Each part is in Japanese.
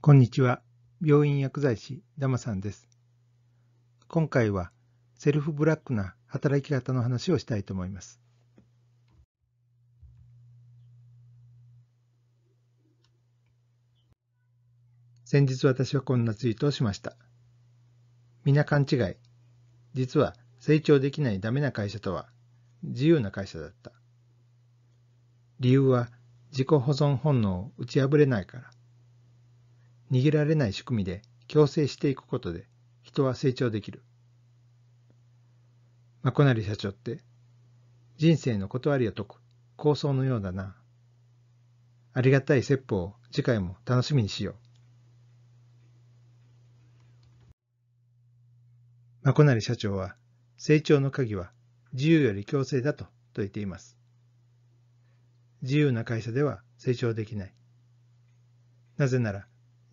こんにちは。病院薬剤師、ダマさんです。今回は、セルフブラックな働き方の話をしたいと思います。先日私はこんなツイートをしました。皆勘違い。実は成長できないダメな会社とは自由な会社だった。理由は自己保存本能を打ち破れないから。逃げられない仕組みで共生していくことで人は成長できる。まこなり社長って人生の断りを解く構想のようだな。ありがたい説法を次回も楽しみにしよう。まこなり社長は成長の鍵は自由より強制だと説いています。自由な会社では成長できない。なぜなら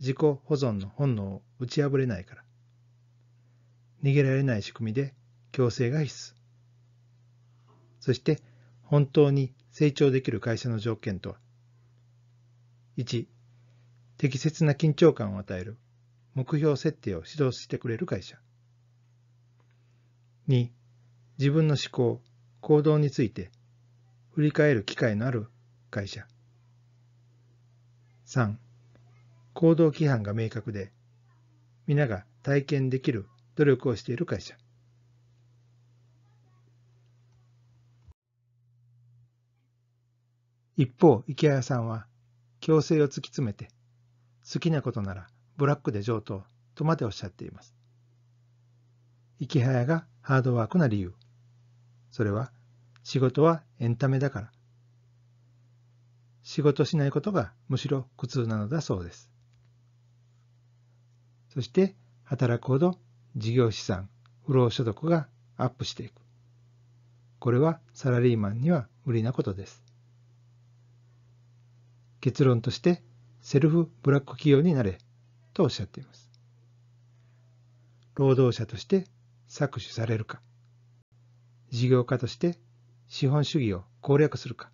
自己保存の本能を打ち破れないから。逃げられない仕組みで強制が必須。そして、本当に成長できる会社の条件とは、1、適切な緊張感を与える目標設定を指導してくれる会社。2、自分の思考、行動について振り返る機会のある会社。3、行動規範が明確で、皆が体験できる努力をしている会社。一方、池谷さんは、強制を突き詰めて、好きなことならブラックで上等とまでおっしゃっています。池早がハードワークな理由。それは、仕事はエンタメだから。仕事しないことがむしろ苦痛なのだそうです。そして働くほど事業資産、不労所得がアップしていく。これはサラリーマンには無理なことです。結論として、セルフブラック企業になれとおっしゃっています。労働者として搾取されるか、事業家として資本主義を攻略するか、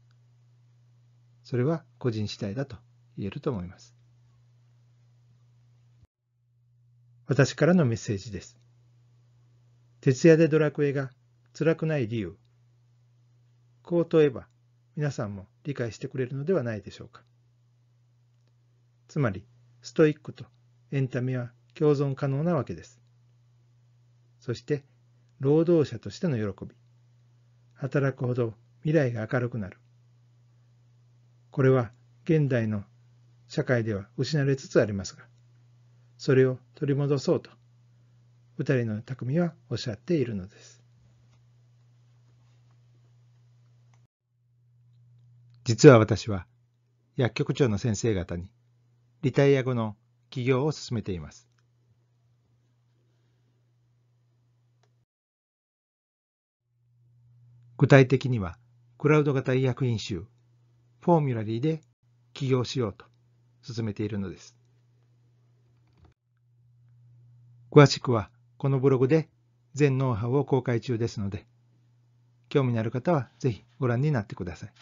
それは個人次第だと言えると思います。私からのメッセージです。徹夜でドラクエが辛くない理由。こう問えば皆さんも理解してくれるのではないでしょうか。つまり、ストイックとエンタメは共存可能なわけです。そして、労働者としての喜び。働くほど未来が明るくなる。これは現代の社会では失われつつありますが、それを取り戻そうと、二人の匠はおっしゃっているのです。実は私は、薬局長の先生方に、リタイア後の起業を進めています。具体的には、クラウド型医薬品集、フォーミュラリーで起業しようと進めているのです。詳しくはこのブログで全ノウハウを公開中ですので、興味のある方はぜひご覧になってください。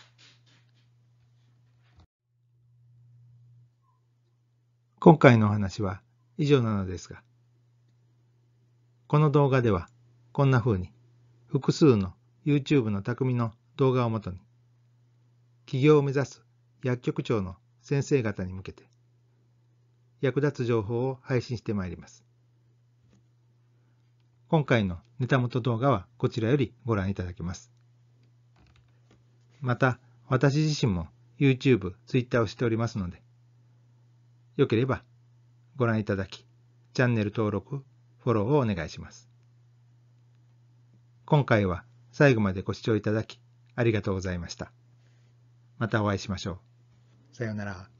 今回のお話は以上なのですが、この動画ではこんな風に複数の YouTube の匠の動画をもとに、起業を目指す薬局長の先生方に向けて、役立つ情報を配信してまいります。今回のネタ元動画はこちらよりご覧いただけます。また、私自身も YouTube、Twitter をしておりますので、よければご覧いただき、チャンネル登録、フォローをお願いします。今回は最後までご視聴いただき、ありがとうございました。またお会いしましょう。さようなら。